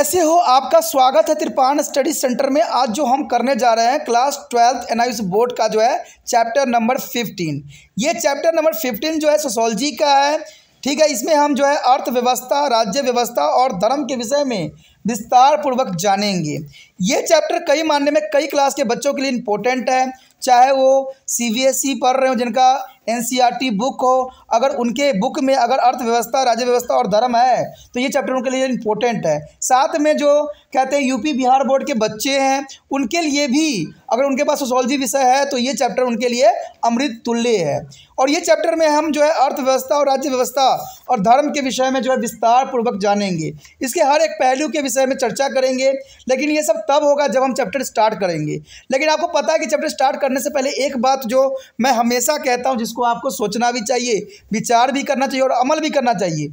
कैसे हो आपका स्वागत है त्रिपान स्टडी सेंटर में आज जो हम करने जा रहे हैं क्लास ट्वेल्थ एनालिस बोर्ड का जो है चैप्टर नंबर फिफ्टीन ये चैप्टर नंबर फिफ्टीन जो है सोशोलॉजी का है ठीक है इसमें हम जो है अर्थव्यवस्था राज्य व्यवस्था और धर्म के विषय में विस्तार पूर्वक जानेंगे ये चैप्टर कई मानने में कई क्लास के बच्चों के लिए इम्पोर्टेंट है चाहे वो सी बी एस ई पढ़ रहे हो जिनका एनसीईआरटी बुक हो अगर उनके बुक में अगर अर्थव्यवस्था राज्य व्यवस्था और धर्म है तो ये चैप्टर उनके लिए इम्पोर्टेंट है साथ में जो कहते हैं यूपी बिहार बोर्ड के बच्चे हैं उनके लिए भी अगर उनके पास सोशोलॉजी विषय है तो ये चैप्टर उनके लिए अमृत तुल्य है और ये चैप्टर में हम जो है अर्थव्यवस्था और राज्य व्यवस्था और धर्म के विषय में जो है विस्तार पूर्वक जानेंगे इसके हर एक पहलू के विषय में चर्चा करेंगे लेकिन ये सब तब होगा जब हम चैप्टर स्टार्ट करेंगे लेकिन आपको पता है कि चैप्टर स्टार्ट करने से पहले एक बात जो मैं हमेशा कहता हूँ जिसको आपको सोचना भी चाहिए विचार भी करना चाहिए और अमल भी करना चाहिए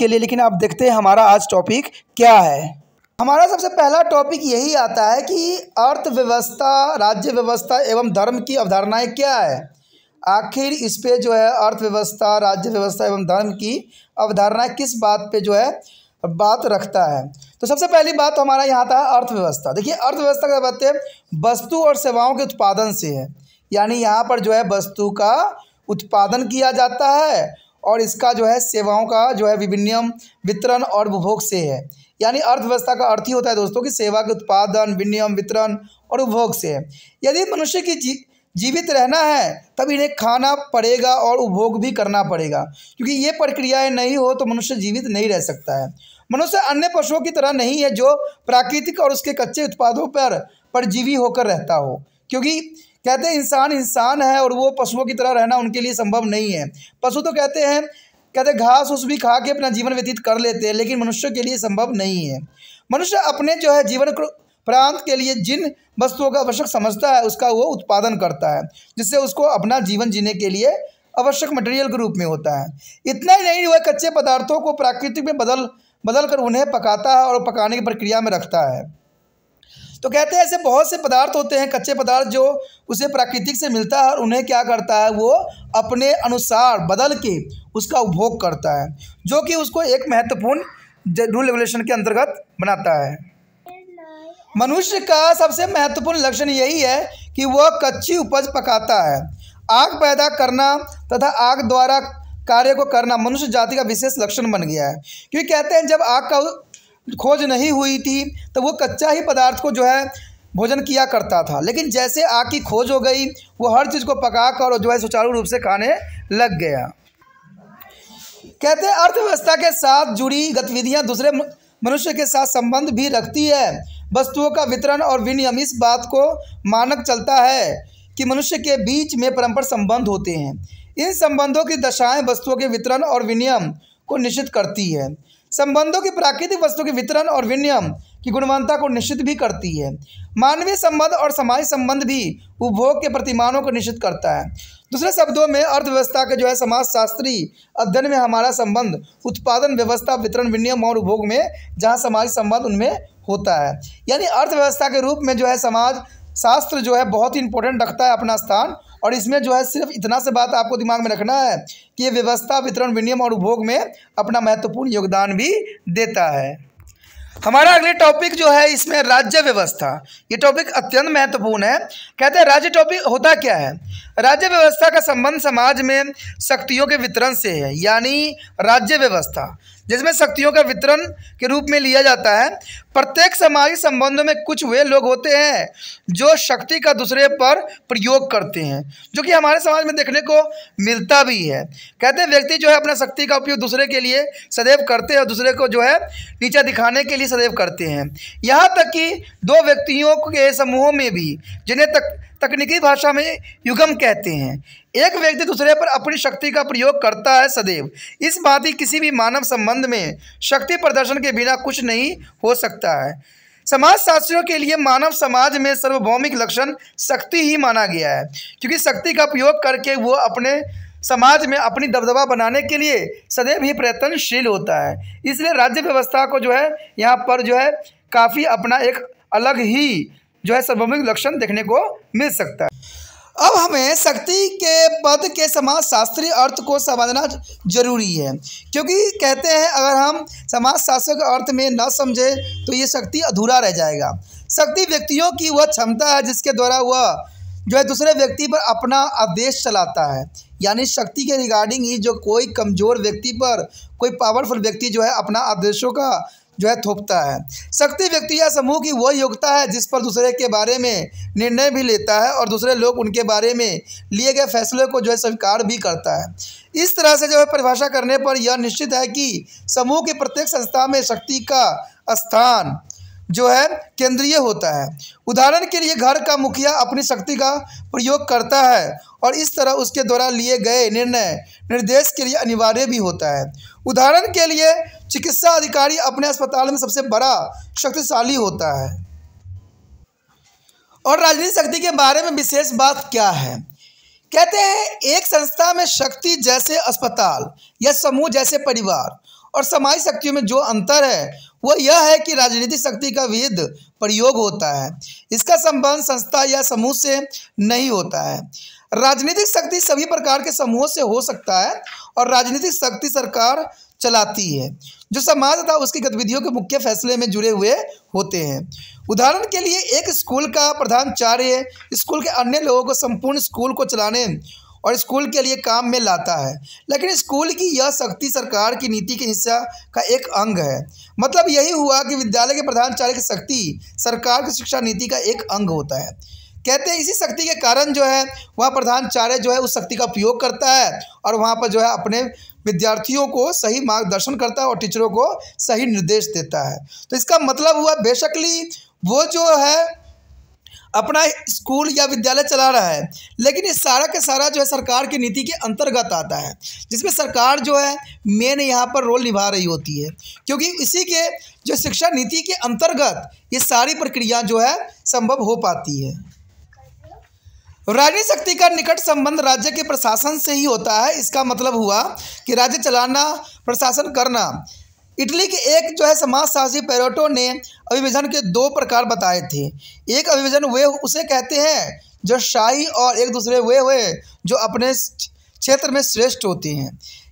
आपके लिए लेकिन आप देखते हैं हमारा आज टॉपिक क्या है हमारा सबसे पहला टॉपिक यही आता है कि अर्थव्यवस्था राज्य व्यवस्था एवं धर्म की अवधारणाएं क्या है आखिर इस पे जो है अर्थव्यवस्था राज्य व्यवस्था एवं धर्म की अवधारणा किस बात पे जो है बात रखता है तो सबसे पहली बात तो हमारा यहाँ आता है अर्थव्यवस्था देखिए अर्थव्यवस्था का बताते मतलब वस्तु और सेवाओं के उत्पादन से है यानी यहाँ पर जो है वस्तु का उत्पादन किया जाता है और इसका जो है सेवाओं का जो है विनियम वितरण और उपभोग से है यानी अर्थव्यवस्था का अर्थ ही होता है दोस्तों कि सेवा के उत्पादन विनियम वितरण और उपभोग से है यदि मनुष्य की जी जीवित रहना है तब इन्हें खाना पड़ेगा और उपभोग भी करना पड़ेगा क्योंकि ये प्रक्रियाएं नहीं हो तो मनुष्य जीवित नहीं रह सकता है मनुष्य अन्य पशुओं की तरह नहीं है जो प्राकृतिक और उसके कच्चे उत्पादों पर परजीवी होकर रहता हो क्योंकि कहते हैं इंसान इंसान है और वो पशुओं की तरह रहना उनके लिए संभव नहीं है पशु तो कहते हैं कहते घास उस भी खा के अपना जीवन व्यतीत कर लेते हैं लेकिन मनुष्य के लिए संभव नहीं है मनुष्य अपने जो है जीवन प्रांत के लिए जिन वस्तुओं का आवश्यक समझता है उसका वो उत्पादन करता है जिससे उसको अपना जीवन जीने के लिए आवश्यक मटेरियल के रूप में होता है इतना ही नहीं वह कच्चे पदार्थों को प्राकृतिक में बदल बदल कर उन्हें पकाता है और पकाने की प्रक्रिया में रखता है तो कहते हैं ऐसे बहुत से पदार्थ होते हैं कच्चे पदार्थ जो उसे प्राकृतिक से मिलता है और उन्हें क्या करता है वो अपने अनुसार बदल के उसका उपभोग करता है जो कि उसको एक महत्वपूर्ण रूल रेगुलेशन के अंतर्गत बनाता है मनुष्य का सबसे महत्वपूर्ण लक्षण यही है कि वह कच्ची उपज पकाता है आग पैदा करना तथा आग द्वारा कार्य को करना मनुष्य जाति का विशेष लक्षण बन गया है क्योंकि कहते हैं जब आग का खोज नहीं हुई थी तो वो कच्चा ही पदार्थ को जो है भोजन किया करता था लेकिन जैसे आग की खोज हो गई वो हर चीज़ को पका कर और जो है सुचारू रूप से खाने लग गया कहते हैं अर्थव्यवस्था के साथ जुड़ी गतिविधियां दूसरे मनुष्य के साथ संबंध भी रखती है वस्तुओं का वितरण और विनियम इस बात को मानक चलता है कि मनुष्य के बीच में परम्पर संबंध होते हैं इन संबंधों की दशाएँ वस्तुओं के वितरण और विनियम को निश्चित करती है संबंधों की प्राकृतिक वस्तु के वितरण और विनियम की गुणवत्ता को निश्चित भी करती है मानवीय संबंध और समाज संबंध भी उपभोग के प्रतिमानों को निश्चित करता है दूसरे शब्दों में अर्थव्यवस्था के जो है समाजशास्त्री अध्ययन में हमारा संबंध उत्पादन व्यवस्था वितरण विनियम और उपभोग में जहाँ समाज संबंध उनमें होता है यानी अर्थव्यवस्था के रूप में जो है समाज शास्त्र जो है बहुत ही इंपॉर्टेंट रखता है अपना स्थान और इसमें जो है सिर्फ इतना से बात आपको दिमाग में रखना है कि ये व्यवस्था वितरण विनियम और उपभोग में अपना महत्वपूर्ण योगदान भी देता है हमारा अगले टॉपिक जो है इसमें राज्य व्यवस्था ये टॉपिक अत्यंत महत्वपूर्ण है कहते हैं राज्य टॉपिक होता क्या है राज्य व्यवस्था का संबंध समाज में शक्तियों के वितरण से है यानी राज्य व्यवस्था जिसमें शक्तियों का वितरण के रूप में लिया जाता है प्रत्येक सामाजिक संबंधों में कुछ वे लोग होते हैं जो शक्ति का दूसरे पर प्रयोग करते हैं जो कि हमारे समाज में देखने को मिलता भी है कहते हैं व्यक्ति जो है अपना शक्ति का उपयोग दूसरे के लिए सदैव करते हैं और दूसरे को जो है नीचा दिखाने के लिए सदैव करते हैं यहाँ तक कि दो व्यक्तियों के समूहों में भी जिन्हें तक तकनीकी भाषा में युगम कहते हैं एक व्यक्ति दूसरे पर अपनी शक्ति का प्रयोग करता है सदैव इस बात ही किसी भी मानव संबंध में शक्ति प्रदर्शन के बिना कुछ नहीं हो सकता सकता है समाज शास्त्रियों के लिए मानव समाज में सार्वभौमिक लक्षण शक्ति ही माना गया है क्योंकि शक्ति का उपयोग करके वो अपने समाज में अपनी दबदबा बनाने के लिए सदैव ही प्रयत्नशील होता है इसलिए राज्य व्यवस्था को जो है यहाँ पर जो है काफ़ी अपना एक अलग ही जो है सार्वभौमिक लक्षण देखने को मिल सकता है अब हमें शक्ति के पद के समाज शास्त्रीय अर्थ को समझना जरूरी है क्योंकि कहते हैं अगर हम समाज शास्त्र के अर्थ में न समझे तो ये शक्ति अधूरा रह जाएगा शक्ति व्यक्तियों की वह क्षमता है जिसके द्वारा वह जो है दूसरे व्यक्ति पर अपना आदेश चलाता है यानी शक्ति के रिगार्डिंग ही जो कोई कमज़ोर व्यक्ति पर कोई पावरफुल व्यक्ति जो है अपना आदेशों का जो है थोपता है शक्ति व्यक्ति या समूह की वह योग्यता है जिस पर दूसरे के बारे में निर्णय भी लेता है और दूसरे लोग उनके बारे में लिए गए फैसले को जो है स्वीकार भी करता है इस तरह से जो है परिभाषा करने पर यह निश्चित है कि समूह की प्रत्येक संस्था में शक्ति का स्थान जो है केंद्रीय होता है उदाहरण के लिए घर का मुखिया अपनी शक्ति का प्रयोग करता है और इस तरह उसके द्वारा लिए गए निर्णय निर्देश के लिए अनिवार्य भी होता है उदाहरण के लिए चिकित्सा अधिकारी अपने अस्पताल में सबसे बड़ा शक्तिशाली होता है और राजनीतिक शक्ति के बारे में विशेष बात क्या है कहते हैं एक संस्था में शक्ति जैसे अस्पताल या समूह जैसे परिवार और समाज शक्तियों में जो अंतर है वह यह है कि राजनीतिक शक्ति का विविध प्रयोग होता है इसका संबंध संस्था या समूह से नहीं होता है राजनीतिक शक्ति सभी प्रकार के समूहों से हो सकता है और राजनीतिक शक्ति सरकार चलाती है जो समाज तथा उसकी गतिविधियों के मुख्य फैसले में जुड़े हुए होते हैं उदाहरण के लिए एक स्कूल का प्रधानाचार्य स्कूल के अन्य लोगों को संपूर्ण स्कूल को चलाने और स्कूल के लिए काम में लाता है लेकिन स्कूल की यह शक्ति सरकार की नीति के हिस्सा का एक अंग है मतलब यही हुआ कि विद्यालय के प्रधानाचार्य की शक्ति सरकार की शिक्षा नीति का एक अंग होता है कहते हैं इसी शक्ति के कारण जो है वह प्रधानाचार्य जो है उस शक्ति का उपयोग करता है और वहाँ पर जो है अपने विद्यार्थियों को सही मार्गदर्शन करता है और टीचरों को सही निर्देश देता है तो इसका मतलब हुआ बेशकली वो जो है अपना स्कूल या विद्यालय चला रहा है लेकिन ये सारा का सारा जो है सरकार की नीति के अंतर्गत आता है जिसमें सरकार जो है मेन यहाँ पर रोल निभा रही होती है क्योंकि इसी के जो शिक्षा नीति के अंतर्गत ये सारी प्रक्रिया जो है संभव हो पाती है राजनीतिक शक्ति का निकट संबंध राज्य के प्रशासन से ही होता है इसका मतलब हुआ कि राज्य चलाना प्रशासन करना इटली के एक जो है समाजशासी पेरोटो ने अभिविजन के दो प्रकार बताए थे एक अभिभाजन वे उसे कहते हैं जो शाही और एक दूसरे वे हुए जो अपने क्षेत्र में श्रेष्ठ होते हैं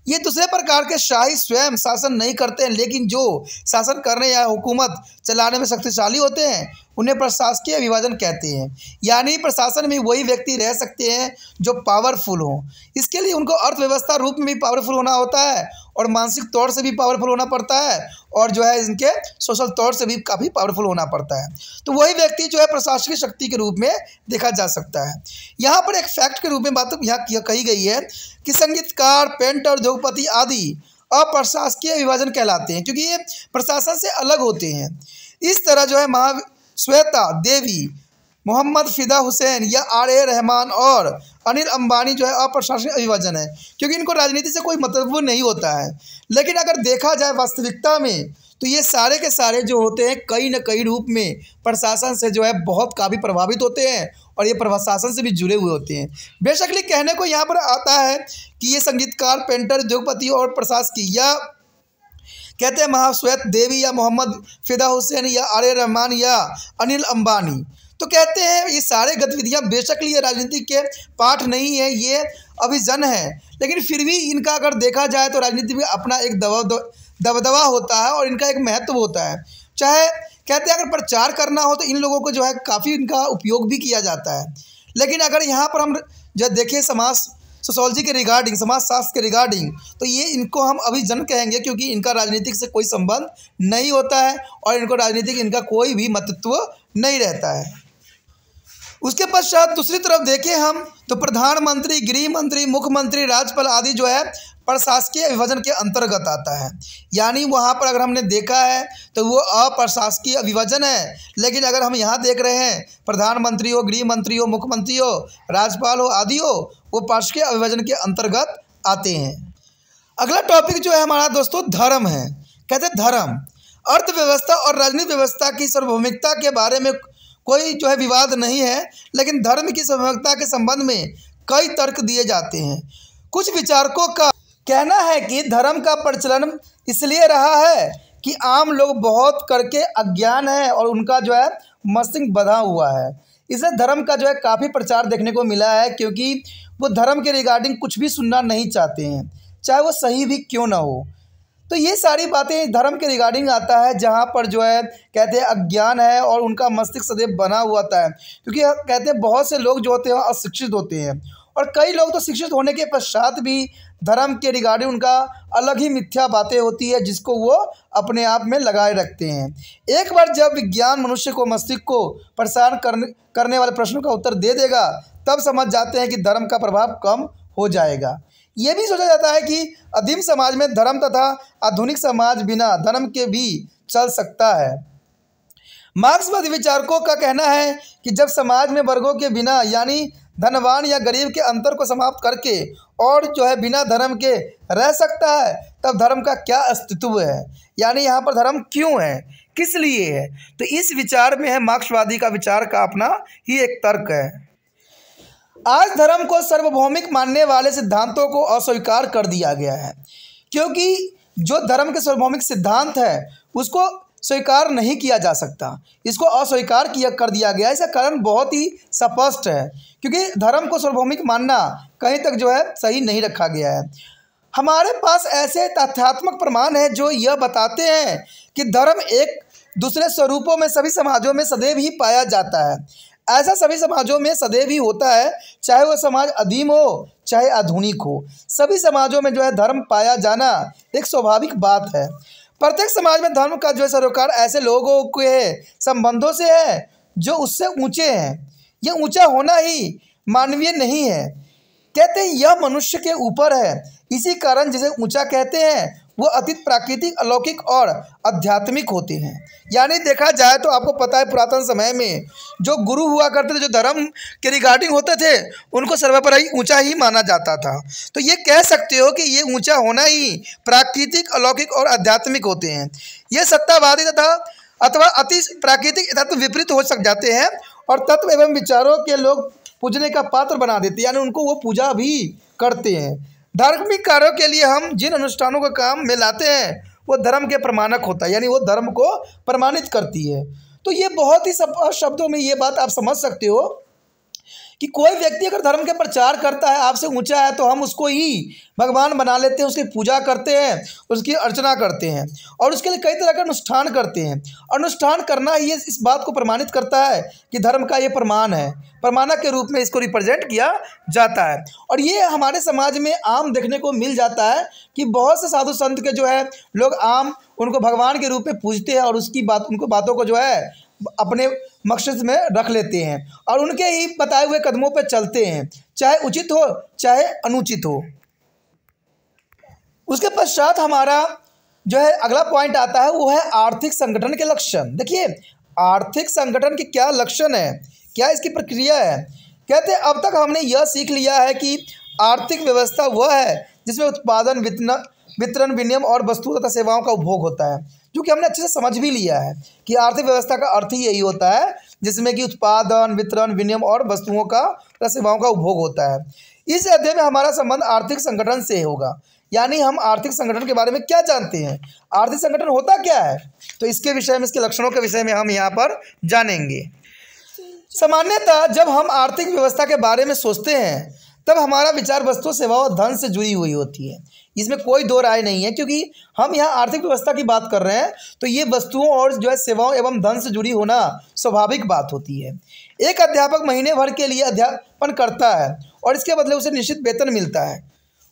ये दूसरे प्रकार के शाही स्वयं शासन नहीं करते हैं लेकिन जो शासन करने या हुकूमत चलाने में शक्तिशाली होते हैं उन्हें प्रशासकीय विभाजन कहते हैं यानी प्रशासन में वही व्यक्ति रह सकते हैं जो पावरफुल हों इसके लिए उनको अर्थव्यवस्था रूप में भी पावरफुल होना होता है और मानसिक तौर से भी पावरफुल होना पड़ता है और जो है इनके सोशल तौर से भी काफ़ी पावरफुल होना पड़ता है तो वही व्यक्ति जो है प्रशासकीय शक्ति के रूप में देखा जा सकता है यहाँ पर एक फैक्ट के रूप में बात यहाँ कही गई है कि संगीतकार पेंटर उद्योगपति आदि अप्रशासकीय विभाजन कहलाते हैं क्योंकि ये प्रशासन से अलग होते हैं इस तरह जो है महा श्वेता देवी मोहम्मद फिदा हुसैन या आर ए रहमान और अनिल अंबानी जो है अप्रशासनिक अभिभाजन है क्योंकि इनको राजनीति से कोई मतलब नहीं होता है लेकिन अगर देखा जाए वास्तविकता में तो ये सारे के सारे जो होते हैं कई न कई रूप में प्रशासन से जो है बहुत काफ़ी प्रभावित होते हैं और ये प्रशासन से भी जुड़े हुए होते हैं बेशकली कहने को यहाँ पर आता है कि ये संगीतकार पेंटर उद्योगपति और प्रशासकीय या कहते हैं महाश्वेत देवी या मोहम्मद फिदा हुसैन या आर रहमान या अनिल अंबानी तो कहते हैं ये सारे गतिविधियाँ बेशक लिए राजनीति के पाठ नहीं है ये अभिजन है लेकिन फिर भी इनका अगर देखा जाए तो राजनीति में अपना एक दबा दबदबा होता है और इनका एक महत्व होता है चाहे कहते हैं अगर प्रचार करना हो तो इन लोगों को जो है काफ़ी इनका उपयोग भी किया जाता है लेकिन अगर यहाँ पर हम जब देखें समाज सोशोलॉजी के रिगार्डिंग समाजशास्त्र के रिगार्डिंग तो ये इनको हम अभी जन कहेंगे क्योंकि इनका राजनीतिक से कोई संबंध नहीं होता है और इनको राजनीतिक इनका कोई भी महत्व नहीं रहता है उसके पश्चात दूसरी तरफ देखें हम तो प्रधानमंत्री गृह मंत्री मुख्यमंत्री राज्यपाल आदि जो है प्रशासकीय विभाजन के अंतर्गत आता है यानी वहाँ पर अगर हमने देखा है तो वो अप्रशासकीय विभाजन है लेकिन अगर हम यहाँ देख रहे हैं प्रधानमंत्री हो गृह मंत्री हो मुख्यमंत्री हो राज्यपाल हो आदि हो वो प्रशासकीय अभिभाजन के अंतर्गत आते हैं अगला टॉपिक जो है हमारा दोस्तों धर्म है कहते धर्म अर्थव्यवस्था और राजनीतिक व्यवस्था की सार्वभौमिकता के बारे में कोई जो है विवाद नहीं है लेकिन धर्म की सम्यकता के संबंध में कई तर्क दिए जाते हैं कुछ विचारकों का कहना है कि धर्म का प्रचलन इसलिए रहा है कि आम लोग बहुत करके अज्ञान है और उनका जो है मस्तिष्क बधा हुआ है इसे धर्म का जो है काफ़ी प्रचार देखने को मिला है क्योंकि वो धर्म के रिगार्डिंग कुछ भी सुनना नहीं चाहते हैं चाहे वो सही भी क्यों ना हो तो ये सारी बातें धर्म के रिगार्डिंग आता है जहाँ पर जो है कहते हैं अज्ञान है और उनका मस्तिष्क सदैव बना हुआ था है क्योंकि कहते हैं बहुत से लोग जो होते हैं अशिक्षित होते हैं और कई लोग तो शिक्षित होने के पश्चात भी धर्म के रिगार्डिंग उनका अलग ही मिथ्या बातें होती है जिसको वो अपने आप में लगाए रखते हैं एक बार जब विज्ञान मनुष्य को मस्तिष्क को परेशान करने वाले प्रश्नों का उत्तर दे देगा तब समझ जाते हैं कि धर्म का प्रभाव कम हो जाएगा ये भी सोचा जाता है कि अधिम समाज में धर्म तथा आधुनिक समाज बिना धर्म के भी चल सकता है मार्क्सवादी विचारकों का कहना है कि जब समाज में वर्गों के बिना यानी धनवान या गरीब के अंतर को समाप्त करके और जो है बिना धर्म के रह सकता है तब धर्म का क्या अस्तित्व है यानी यहाँ पर धर्म क्यों है किस लिए है तो इस विचार में है मार्क्सवादी का विचार का अपना ही एक तर्क है आज धर्म को सार्वभौमिक मानने वाले सिद्धांतों को अस्वीकार कर दिया गया है क्योंकि जो धर्म के सार्वभौमिक सिद्धांत है उसको स्वीकार नहीं किया जा सकता इसको अस्वीकार किया कर दिया गया इसका कारण बहुत ही स्पष्ट है क्योंकि धर्म को सार्वभौमिक मानना कहीं तक जो है सही नहीं रखा गया है हमारे पास ऐसे तथ्यात्मक प्रमाण हैं जो यह बताते हैं कि धर्म एक दूसरे स्वरूपों में सभी समाजों में सदैव ही पाया जाता है ऐसा सभी समाजों में सदैव ही होता है चाहे वह समाज अधीम हो चाहे आधुनिक हो सभी समाजों में जो है धर्म पाया जाना एक स्वाभाविक बात है प्रत्येक समाज में धर्म का जो है सरोकार ऐसे लोगों के संबंधों से है जो उससे ऊंचे हैं यह ऊंचा होना ही मानवीय नहीं है कहते हैं यह मनुष्य के ऊपर है इसी कारण जिसे ऊंचा कहते हैं वो अतीत प्राकृतिक अलौकिक और आध्यात्मिक होते हैं यानी देखा जाए तो आपको पता है पुरातन समय में जो गुरु हुआ करते थे जो धर्म के रिगार्डिंग होते थे उनको सर्वोपरि ऊंचा ही माना जाता था तो ये कह सकते हो कि ये ऊंचा होना ही प्राकृतिक अलौकिक और आध्यात्मिक होते हैं ये सत्तावादी तथा अथवा अति प्राकृतिक तत्व विपरीत हो सक जाते हैं और तत्व एवं विचारों के लोग पूजने का पात्र बना देते हैं यानी उनको वो पूजा भी करते हैं धार्मिक कार्यों के लिए हम जिन अनुष्ठानों का काम में लाते हैं वो धर्म के प्रमाणक होता है यानी वो धर्म को प्रमाणित करती है तो ये बहुत ही सब शब्दों में ये बात आप समझ सकते हो कि कोई व्यक्ति अगर धर्म के प्रचार करता है आपसे ऊंचा है तो हम उसको ही भगवान बना लेते हैं उसकी पूजा करते हैं उसकी अर्चना करते हैं और उसके लिए कई तरह का अनुष्ठान करते हैं अनुष्ठान करना ये इस बात को प्रमाणित करता है कि धर्म का ये प्रमाण है प्रमाणक के रूप में इसको रिप्रेजेंट किया जाता है और ये हमारे समाज में आम देखने को मिल जाता है कि बहुत से साधु संत के जो है लोग आम उनको भगवान के रूप में पूजते हैं और उसकी बात उनको बातों को जो है अपने मकसद में रख लेते हैं और उनके ही बताए हुए कदमों पर चलते हैं चाहे उचित हो चाहे अनुचित हो उसके पश्चात हमारा जो है अगला पॉइंट आता है वो है आर्थिक संगठन के लक्षण देखिए आर्थिक संगठन के क्या लक्षण है क्या इसकी प्रक्रिया है कहते हैं अब तक हमने यह सीख लिया है कि आर्थिक व्यवस्था वह है जिसमें उत्पादन वितरण वितरण विनियम और वस्तु तथा सेवाओं का उपभोग होता है जो कि हमने अच्छे से समझ भी लिया है कि आर्थिक व्यवस्था का अर्थ ही यही होता है जिसमें कि उत्पादन वितरण विनियम और वस्तुओं का तथा सेवाओं का उपभोग होता है इस अध्याय में हमारा संबंध आर्थिक संगठन से होगा यानी हम आर्थिक संगठन के बारे में क्या जानते हैं आर्थिक संगठन होता क्या है तो इसके विषय में इसके लक्षणों के विषय में हम यहाँ पर जानेंगे सामान्यतः जब हम आर्थिक व्यवस्था के बारे में सोचते हैं तब हमारा विचार वस्तु सेवा और धन से जुड़ी हुई होती है इसमें कोई दो राय नहीं है क्योंकि हम यहाँ आर्थिक व्यवस्था की बात कर रहे हैं तो ये वस्तुओं और जो है सेवाओं एवं धन से जुड़ी होना स्वाभाविक बात होती है एक अध्यापक महीने भर के लिए अध्यापन करता है और इसके बदले उसे निश्चित वेतन मिलता है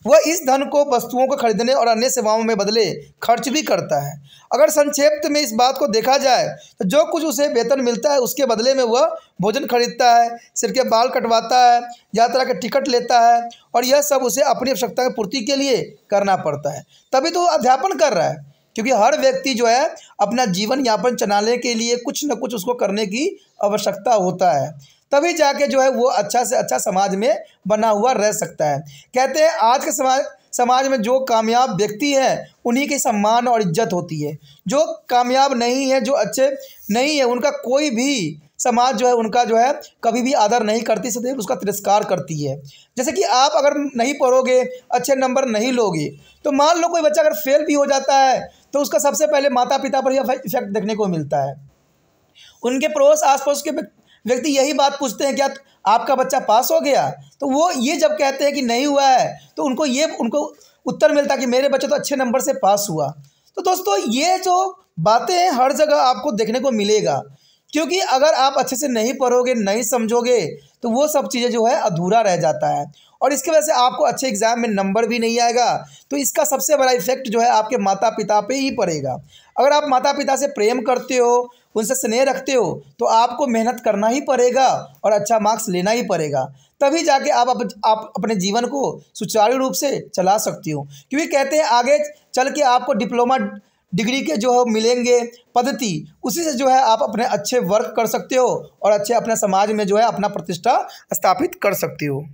वह इस धन को वस्तुओं को खरीदने और अन्य सेवाओं में बदले खर्च भी करता है अगर संक्षिप्त में इस बात को देखा जाए तो जो कुछ उसे वेतन मिलता है उसके बदले में वह भोजन खरीदता है सिर के बाल कटवाता है यात्रा के टिकट लेता है और यह सब उसे अपनी आवश्यकता की पूर्ति के लिए करना पड़ता है तभी तो अध्यापन कर रहा है क्योंकि हर व्यक्ति जो है अपना जीवन यापन चलाने के लिए कुछ ना कुछ उसको करने की आवश्यकता होता है तभी जाके जो है वो अच्छा से अच्छा समाज में बना हुआ रह सकता है कहते हैं आज के समाज समाज में जो कामयाब व्यक्ति हैं उन्हीं के सम्मान और इज्जत होती है जो कामयाब नहीं है जो अच्छे नहीं है उनका कोई भी समाज जो है उनका जो है कभी भी आदर नहीं करती सदैव उसका तिरस्कार करती है जैसे कि आप अगर नहीं पढ़ोगे अच्छे नंबर नहीं लोगे तो मान लो कोई बच्चा अगर फेल भी हो जाता है तो उसका सबसे पहले माता पिता पर यह इफेक्ट देखने को मिलता है उनके पड़ोस आस पड़ोस के व्यक्ति यही बात पूछते हैं क्या आपका बच्चा पास हो गया तो वो ये जब कहते हैं कि नहीं हुआ है तो उनको ये उनको उत्तर मिलता कि मेरे बच्चे तो अच्छे नंबर से पास हुआ तो दोस्तों ये जो बातें हर जगह आपको देखने को मिलेगा क्योंकि अगर आप अच्छे से नहीं पढ़ोगे नहीं समझोगे तो वो सब चीज़ें जो है अधूरा रह जाता है और इसकी वजह से आपको अच्छे एग्जाम में नंबर भी नहीं आएगा तो इसका सबसे बड़ा इफेक्ट जो है आपके माता पिता पे ही पड़ेगा अगर आप माता पिता से प्रेम करते हो उनसे स्नेह रखते हो तो आपको मेहनत करना ही पड़ेगा और अच्छा मार्क्स लेना ही पड़ेगा तभी जाके आप, अप, आप अपने जीवन को सुचारू रूप से चला सकती हो क्योंकि कहते हैं आगे चल के आपको डिप्लोमा डिग्री के जो मिलेंगे पद्धति उसी से जो है आप अपने अच्छे वर्क कर सकते हो और अच्छे अपने समाज में जो है अपना प्रतिष्ठा स्थापित कर सकते हो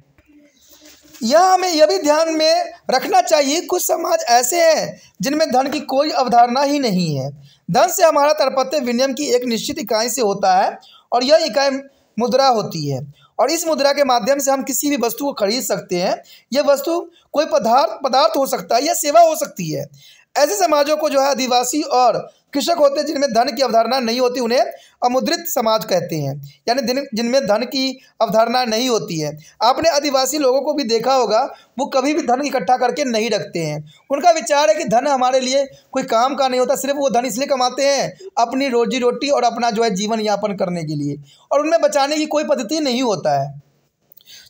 यह हमें यह भी ध्यान में रखना चाहिए कुछ समाज ऐसे हैं जिनमें धन की कोई अवधारणा ही नहीं है धन से हमारा तरपत्य विनियम की एक निश्चित इकाई से होता है और यह इकाई मुद्रा होती है और इस मुद्रा के माध्यम से हम किसी भी वस्तु को खरीद सकते हैं यह वस्तु कोई पदार्थ पदार्थ हो सकता है या सेवा हो सकती है ऐसे समाजों को जो है आदिवासी और कृषक होते हैं जिनमें धन की अवधारणा नहीं होती उन्हें अमुद्रित समाज कहते हैं यानी जिनमें धन की अवधारणा नहीं होती है आपने आदिवासी लोगों को भी देखा होगा वो कभी भी धन इकट्ठा करके नहीं रखते हैं उनका विचार है कि धन हमारे लिए कोई काम का नहीं होता सिर्फ वो धन इसलिए कमाते हैं अपनी रोजी रोटी और अपना जो है जीवन यापन करने के लिए और उनमें बचाने की कोई पद्धति नहीं होता है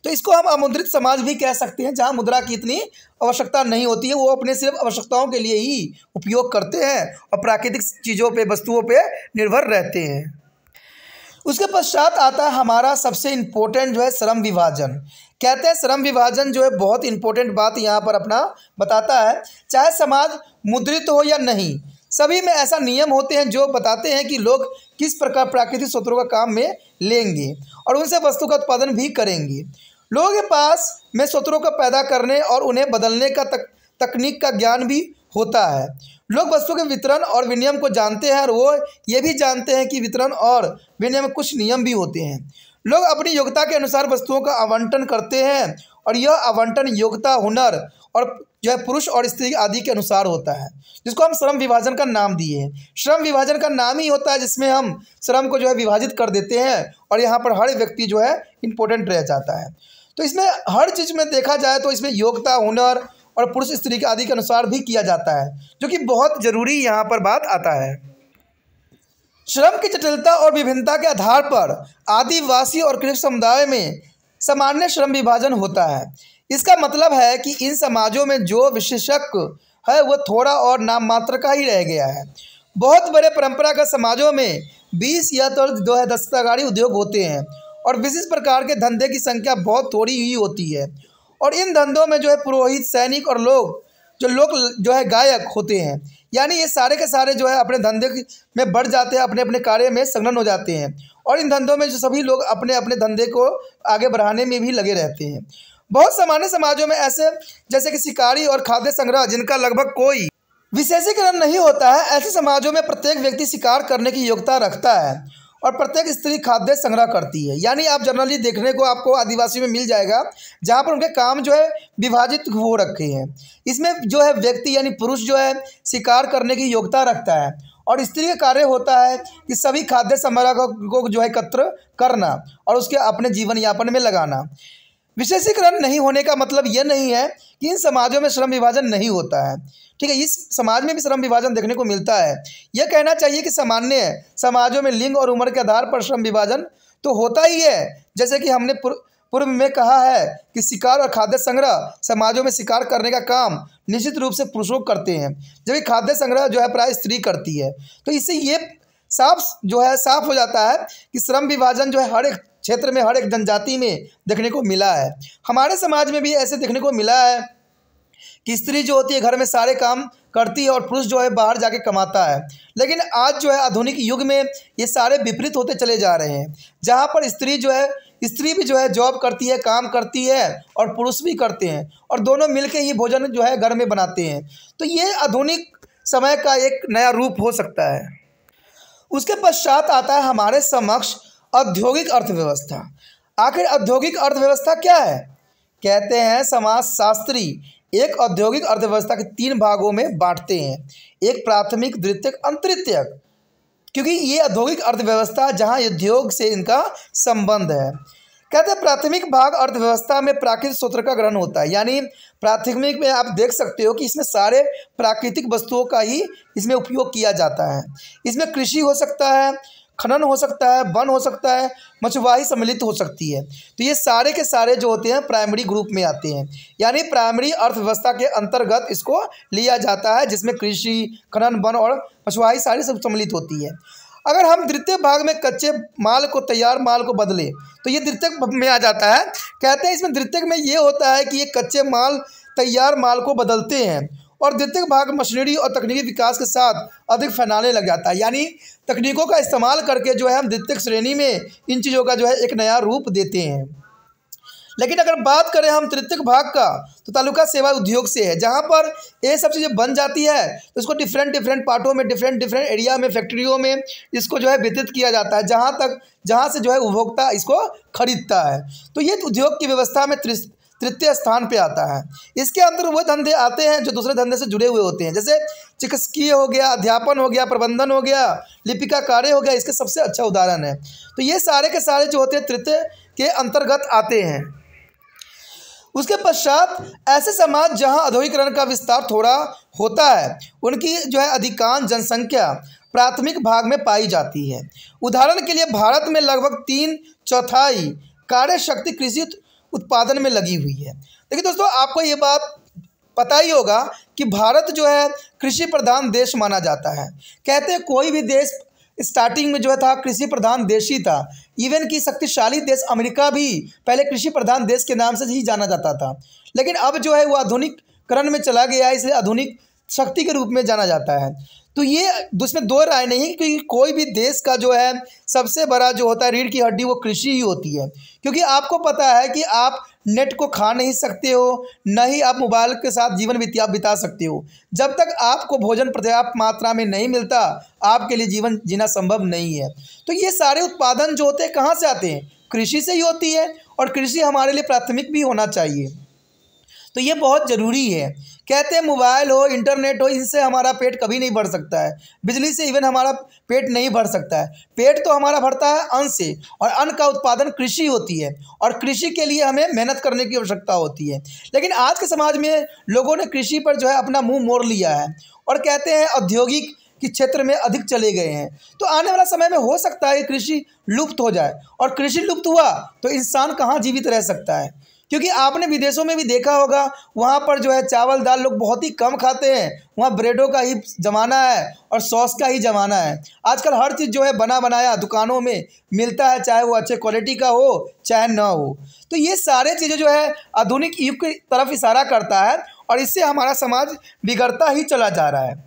तो इसको हम अमुद्रित समाज भी कह सकते हैं जहाँ मुद्रा की इतनी आवश्यकता नहीं होती है वो अपने सिर्फ आवश्यकताओं के लिए ही उपयोग करते हैं और प्राकृतिक चीज़ों पर वस्तुओं पर निर्भर रहते हैं उसके पश्चात आता है हमारा सबसे इम्पोर्टेंट जो है श्रम विभाजन कहते हैं श्रम विभाजन जो है बहुत इम्पोर्टेंट बात यहाँ पर अपना बताता है चाहे समाज मुद्रित हो या नहीं सभी में ऐसा नियम होते हैं जो बताते हैं कि लोग किस प्रकार प्राकृतिक स्रोतों का काम में लेंगे और उनसे वस्तु का उत्पादन भी करेंगे लोगों के पास में सत्रों को पैदा करने और उन्हें बदलने का तक, तकनीक का ज्ञान भी होता है लोग वस्तुओं के वितरण और विनियम को जानते हैं और वो ये भी जानते हैं कि वितरण और विनियम में कुछ नियम भी होते हैं लोग अपनी योग्यता के अनुसार वस्तुओं का आवंटन करते हैं और यह आवंटन योग्यता हुनर और जो है पुरुष और स्त्री आदि के अनुसार होता है जिसको हम श्रम विभाजन का नाम दिए हैं श्रम विभाजन का नाम ही होता है जिसमें हम श्रम को जो है विभाजित कर देते हैं और यहाँ पर हर व्यक्ति जो है इम्पोर्टेंट रह जाता है तो इसमें हर चीज़ में देखा जाए तो इसमें योग्यता हुनर और पुरुष स्त्री के आदि के अनुसार भी किया जाता है जो कि बहुत जरूरी यहाँ पर बात आता है श्रम की जटिलता और विभिन्नता के आधार पर आदिवासी और कृषि समुदाय में सामान्य श्रम विभाजन होता है इसका मतलब है कि इन समाजों में जो विशेषक है वह थोड़ा और नाम मात्र का ही रह गया है बहुत बड़े परंपरागत समाजों में बीस या तो दो है दस्तकारी उद्योग होते हैं और विशेष प्रकार के धंधे की संख्या बहुत थोड़ी ही होती है और इन धंधों में जो है पुरोहित सैनिक और लोग जो लोग जो है गायक होते हैं यानी ये सारे के सारे जो है अपने धंधे में बढ़ जाते हैं अपने अपने कार्य में संलग्न हो जाते हैं और इन धंधों में जो सभी लोग अपने अपने धंधे को आगे बढ़ाने में भी लगे रहते हैं बहुत सामान्य समाजों में ऐसे जैसे कि शिकारी और खाद्य संग्रह जिनका लगभग कोई विशेषीकरण नहीं होता है ऐसे समाजों में प्रत्येक व्यक्ति शिकार करने की योग्यता रखता है और प्रत्येक स्त्री खाद्य संग्रह करती है यानी आप जनरली देखने को आपको आदिवासी में मिल जाएगा जहाँ पर उनके काम जो है विभाजित हो रखे हैं इसमें जो है व्यक्ति यानी पुरुष जो है शिकार करने की योग्यता रखता है और स्त्री का कार्य होता है कि सभी खाद्य संग्रह को जो है एकत्र करना और उसके अपने जीवन यापन में लगाना विशेषीकरण नहीं होने का मतलब यह नहीं है कि इन समाजों में श्रम विभाजन नहीं होता है ठीक है इस समाज में भी श्रम विभाजन देखने को मिलता है यह कहना चाहिए कि सामान्य समाजों में लिंग और उम्र के आधार पर श्रम विभाजन तो होता ही है जैसे कि हमने पूर्व में कहा है कि शिकार और खाद्य संग्रह समाजों में शिकार करने का काम निश्चित रूप से पुरुषों करते हैं जबकि खाद्य संग्रह जो है प्राय स्त्री करती है तो इससे ये साफ जो है साफ हो जाता है कि श्रम विभाजन जो है हर एक क्षेत्र में हर एक जनजाति में देखने को मिला है हमारे समाज में भी ऐसे देखने को मिला है कि स्त्री जो होती है घर में सारे काम करती है और पुरुष जो है बाहर जाके कमाता है लेकिन आज जो है आधुनिक युग में ये सारे विपरीत होते चले जा रहे हैं जहाँ पर स्त्री जो है स्त्री भी जो है जॉब करती है काम करती है और पुरुष भी करते हैं और दोनों मिलके ही भोजन जो है घर में बनाते हैं तो ये आधुनिक समय का एक नया रूप हो सकता है उसके पश्चात आता है हमारे समक्ष औद्योगिक अर्थव्यवस्था आखिर औद्योगिक अर्थव्यवस्था क्या है कहते हैं समाजशास्त्री एक औद्योगिक अर्थव्यवस्था के तीन भागों में बांटते हैं एक प्राथमिक द्वितीयक अंतरित्यक क्योंकि ये औद्योगिक अर्थव्यवस्था जहाँ उद्योग से इनका संबंध है कहते हैं प्राथमिक भाग अर्थव्यवस्था में प्राकृतिक सूत्र का ग्रहण होता है यानी प्राथमिक में आप देख सकते हो कि इसमें सारे प्राकृतिक वस्तुओं का ही इसमें उपयोग किया जाता है इसमें कृषि हो सकता है खनन हो सकता है वन हो सकता है मछुआही सम्मिलित हो सकती है तो ये सारे के सारे जो होते हैं प्राइमरी ग्रुप में आते हैं यानी प्राइमरी अर्थव्यवस्था के अंतर्गत इसको लिया जाता है जिसमें कृषि खनन वन और मछुआही सारी सब सम्मिलित होती है अगर हम द्वितीय भाग में कच्चे माल को तैयार माल को बदले तो ये द्वितीय में आ जाता है कहते हैं इसमें द्वितीय में ये होता है कि ये कच्चे माल तैयार माल को बदलते हैं और द्वितीय भाग मशीनरी और तकनीकी विकास के साथ अधिक फैलाने लग जाता है यानी तकनीकों का इस्तेमाल करके जो है हम द्वितीय श्रेणी में इन चीज़ों का जो है एक नया रूप देते हैं लेकिन अगर बात करें हम तृतीय भाग का तो तालुका सेवा उद्योग से है जहाँ पर ये सब चीज़ें बन जाती है तो इसको डिफरेंट डिफरेंट पार्टों में डिफरेंट डिफरेंट एरिया में फैक्ट्रियों में इसको जो है वितरित किया जाता है जहाँ तक जहाँ से जो है उपभोक्ता इसको खरीदता है तो ये उद्योग की व्यवस्था में तृतीय स्थान पे आता है इसके अंदर वह धंधे आते हैं जो दूसरे धंधे से जुड़े हुए होते हैं जैसे चिकित्सकीय हो गया अध्यापन हो गया प्रबंधन हो गया लिपिका कार्य हो गया इसके सबसे अच्छा उदाहरण है तो ये सारे के सारे जो होते हैं तृतीय के अंतर्गत आते हैं उसके पश्चात ऐसे समाज जहाँ औद्योगिकरण का विस्तार थोड़ा होता है उनकी जो है अधिकांश जनसंख्या प्राथमिक भाग में पाई जाती है उदाहरण के लिए भारत में लगभग तीन चौथाई कार्य शक्ति कृषि उत्पादन में लगी हुई है देखिए दोस्तों आपको ये बात पता ही होगा कि भारत जो है कृषि प्रधान देश माना जाता है कहते हैं कोई भी देश स्टार्टिंग में जो है था कृषि प्रधान देश ही था इवन कि शक्तिशाली देश अमेरिका भी पहले कृषि प्रधान देश के नाम से ही जाना जाता था लेकिन अब जो है वो आधुनिककरण में चला गया इसलिए आधुनिक शक्ति के रूप में जाना जाता है तो ये उसमें दो राय नहीं क्योंकि कोई भी देश का जो है सबसे बड़ा जो होता है रीढ़ की हड्डी वो कृषि ही होती है क्योंकि आपको पता है कि आप नेट को खा नहीं सकते हो न ही आप मोबाइल के साथ जीवन बिता बिता सकते हो जब तक आपको भोजन पर्याप्त मात्रा में नहीं मिलता आपके लिए जीवन जीना संभव नहीं है तो ये सारे उत्पादन जो होते हैं कहाँ से आते हैं कृषि से ही होती है और कृषि हमारे लिए प्राथमिक भी होना चाहिए तो ये बहुत ज़रूरी है कहते हैं मोबाइल हो इंटरनेट हो इनसे हमारा पेट कभी नहीं भर सकता है बिजली से इवन हमारा पेट नहीं भर सकता है पेट तो हमारा भरता है अन्न से और अन्न का उत्पादन कृषि होती है और कृषि के लिए हमें मेहनत करने की आवश्यकता होती है लेकिन आज के समाज में लोगों ने कृषि पर जो है अपना मुँह मोड़ लिया है और कहते हैं औद्योगिक कि क्षेत्र में अधिक चले गए हैं तो आने वाला समय में हो सकता है कृषि लुप्त हो जाए और कृषि लुप्त हुआ तो इंसान कहाँ जीवित रह सकता है क्योंकि आपने विदेशों में भी देखा होगा वहाँ पर जो है चावल दाल लोग बहुत ही कम खाते हैं वहाँ ब्रेडों का ही ज़माना है और सॉस का ही ज़माना है आजकल हर चीज़ जो है बना बनाया दुकानों में मिलता है चाहे वो अच्छे क्वालिटी का हो चाहे ना हो तो ये सारे चीज़ें जो है आधुनिक युग की तरफ इशारा करता है और इससे हमारा समाज बिगड़ता ही चला जा रहा है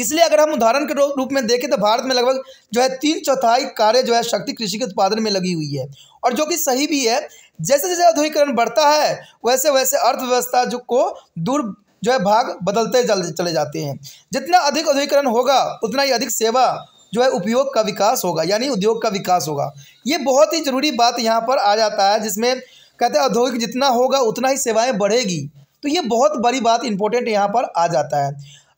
इसलिए अगर हम उदाहरण के रूप में देखें तो भारत में लगभग जो है तीन चौथाई कार्य जो है शक्ति कृषि के उत्पादन में लगी हुई है और जो कि सही भी है जैसे जैसे आधुनिकरण बढ़ता है वैसे वैसे अर्थव्यवस्था जो को दूर जो है भाग बदलते चले जाते हैं जितना अधिक आधुनिकरण होगा उतना ही अधिक सेवा जो है उपयोग का विकास होगा यानी उद्योग का विकास होगा ये बहुत ही जरूरी बात यहाँ पर आ जाता है जिसमें कहते हैं औद्योगिक जितना होगा उतना ही सेवाएं बढ़ेगी तो ये बहुत बड़ी बात इंपॉर्टेंट यहाँ पर आ जाता है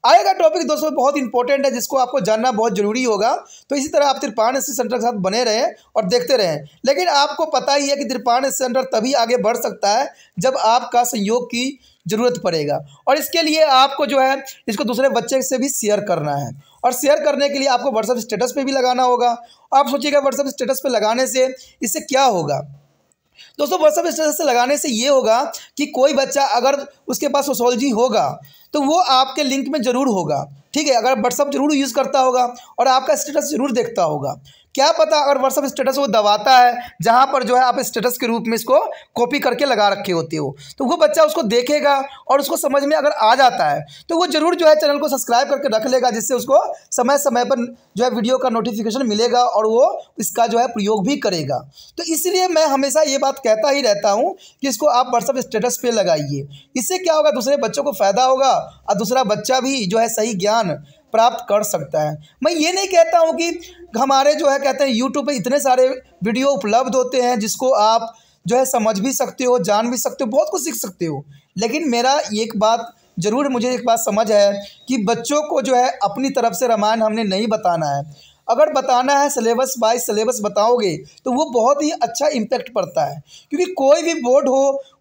आगे का टॉपिक दोस्तों बहुत इंपॉर्टेंट है जिसको आपको जानना बहुत जरूरी होगा तो इसी तरह आप तिरपान एस सेंटर के साथ बने रहें और देखते रहें लेकिन आपको पता ही है कि तिरपान एस सेंटर तभी आगे बढ़ सकता है जब आपका सहयोग की ज़रूरत पड़ेगा और इसके लिए आपको जो है इसको दूसरे बच्चे से भी शेयर करना है और शेयर करने के लिए आपको व्हाट्सअप स्टेटस पर भी लगाना होगा आप सोचिएगा व्हाट्सअप स्टेटस पर लगाने से इससे क्या होगा दोस्तों व्हाट्सअप स्टेटस से लगाने से ये होगा कि कोई बच्चा अगर उसके पास सोशोलॉजी होगा तो वो आपके लिंक में ज़रूर होगा ठीक है अगर व्हाट्सअप जरूर यूज़ करता होगा और आपका स्टेटस ज़रूर देखता होगा क्या पता अगर व्हाट्सअप स्टेटस वो दबाता है जहाँ पर जो है आप स्टेटस के रूप में इसको कॉपी करके लगा रखे होते हो तो वो बच्चा उसको देखेगा और उसको समझ में अगर आ जाता है तो वो ज़रूर जो है चैनल को सब्सक्राइब करके रख लेगा जिससे उसको समय समय पर जो है वीडियो का नोटिफिकेशन मिलेगा और वो इसका जो है प्रयोग भी करेगा तो इसलिए मैं हमेशा ये बात कहता ही रहता हूँ कि इसको आप व्हाट्सअप स्टेटस पर लगाइए इससे क्या होगा दूसरे बच्चों को फ़ायदा होगा और दूसरा बच्चा भी जो है सही ज्ञान प्राप्त कर सकता है मैं ये नहीं कहता हूँ कि हमारे जो है कहते हैं यूट्यूब पर इतने सारे वीडियो उपलब्ध होते हैं जिसको आप जो है समझ भी सकते हो जान भी सकते हो बहुत कुछ सीख सकते हो लेकिन मेरा एक बात ज़रूर मुझे एक बात समझ है कि बच्चों को जो है अपनी तरफ से रामायण हमने नहीं बताना है अगर बताना है सिलेबस बाई सिलेबस बताओगे तो वो बहुत ही अच्छा इम्पैक्ट पड़ता है क्योंकि कोई भी बोर्ड हो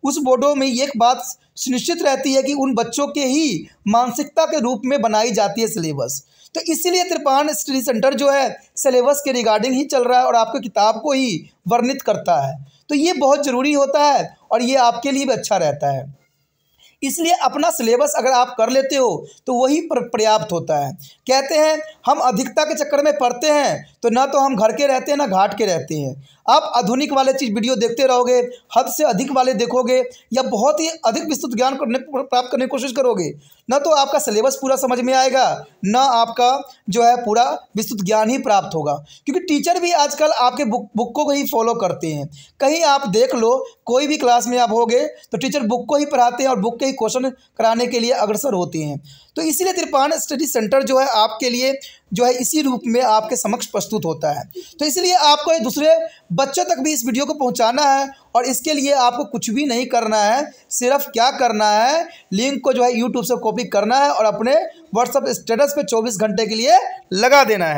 उस बोर्डों में एक बात सुनिश्चित रहती है कि उन बच्चों के ही मानसिकता के रूप में बनाई जाती है सिलेबस तो इसीलिए त्रिपान स्टडी सेंटर जो है सिलेबस के रिगार्डिंग ही चल रहा है और आपकी किताब को ही वर्णित करता है तो ये बहुत ज़रूरी होता है और ये आपके लिए भी अच्छा रहता है इसलिए अपना सिलेबस अगर आप कर लेते हो तो वही पर्याप्त होता है कहते हैं हम अधिकता के चक्कर में पढ़ते हैं तो ना तो हम घर के रहते हैं ना घाट के रहते हैं आप आधुनिक वाले चीज़ वीडियो देखते रहोगे हद से अधिक वाले देखोगे या बहुत ही अधिक विस्तृत ज्ञान करने प्राप्त करने की कोशिश करोगे ना तो आपका सिलेबस पूरा समझ में आएगा ना आपका जो है पूरा विस्तृत ज्ञान ही प्राप्त होगा क्योंकि टीचर भी आजकल आपके बुक बुक को ही फॉलो करते हैं कहीं आप देख लो कोई भी क्लास में आप होगे तो टीचर बुक को ही पढ़ाते हैं और बुक के ही क्वेश्चन कराने के लिए अग्रसर होते हैं तो इसीलिए तिरपान स्टडी सेंटर जो है आपके लिए जो है इसी रूप में आपके समक्ष प्रस्तुत होता है तो इसलिए आपको दूसरे बच्चों तक भी इस वीडियो को पहुंचाना है और इसके लिए आपको कुछ भी नहीं करना है सिर्फ क्या करना है लिंक को जो है यूट्यूब से कॉपी करना है और अपने व्हाट्सअप स्टेटस पर चौबीस घंटे के लिए लगा देना है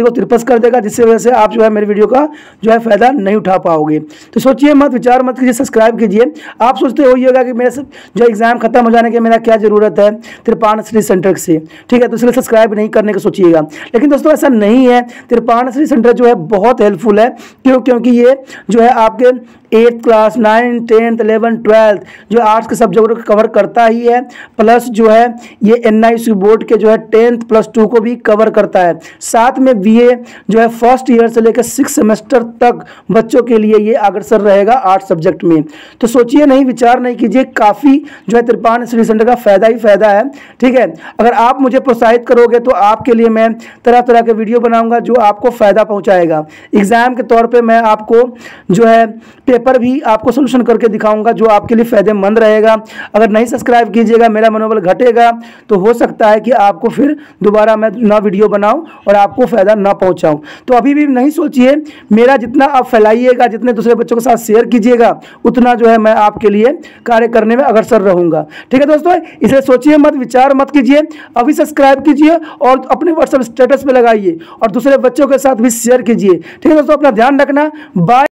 शरीर को तिरपस कर देगा जिससे वजह से आप जो है मेरे वीडियो का जो है फ़ायदा नहीं उठा पाओगे तो सोचिए मत विचार मत कीजिए सब्सक्राइब कीजिए आप सोचते हो होगा कि मेरा जो एग्ज़ाम खत्म हो जाने की मेरा क्या ज़रूरत है त्रिपाण श्री सेंटर से ठीक है तो इसलिए सब्सक्राइब नहीं करने का सोचिएगा लेकिन दोस्तों ऐसा नहीं है त्रिपाण श्री सेंटर जो है बहुत हेल्पफुल है क्यों क्योंकि ये जो है आपके eighth class nine tenth eleven twelfth जो आर्ट्स के सब्जेक्ट को कवर करता ही है प्लस जो है ये एन बोर्ड के जो है टेंथ प्लस टू को भी कवर करता है साथ में बीए जो है फर्स्ट ईयर से लेकर सिक्स सेमेस्टर तक बच्चों के लिए ये अग्रसर रहेगा आर्ट सब्जेक्ट में तो सोचिए नहीं विचार नहीं कीजिए काफ़ी जो है त्रिपान स्टडी सेंटर का फ़ायदा ही फ़ायदा है ठीक है अगर आप मुझे प्रोत्साहित करोगे तो आपके लिए मैं तरह तरह के वीडियो बनाऊँगा जो आपको फ़ायदा पहुँचाएगा एग्ज़ाम के तौर पर मैं आपको जो है पेपर भी आपको सोल्यूशन करके दिखाऊँगा जो आपके लिए फ़ायदेमंद रहेगा अगर नहीं सब्सक्राइब कीजिएगा मेरा मनोबल घटेगा तो हो सकता है कि आपको फिर दोबारा मैं नया वीडियो बनाऊँ और आपको फ़ायदा फ़ायदा ना पहुँचाऊँ तो अभी भी नहीं सोचिए मेरा जितना आप फैलाइएगा जितने दूसरे बच्चों के साथ शेयर कीजिएगा उतना जो है मैं आपके लिए कार्य करने में अग्रसर रहूँगा ठीक है दोस्तों इसे सोचिए मत विचार मत कीजिए अभी सब्सक्राइब कीजिए और अपने व्हाट्सएप स्टेटस पर लगाइए और दूसरे बच्चों के साथ भी शेयर कीजिए ठीक है दोस्तों अपना ध्यान रखना बाय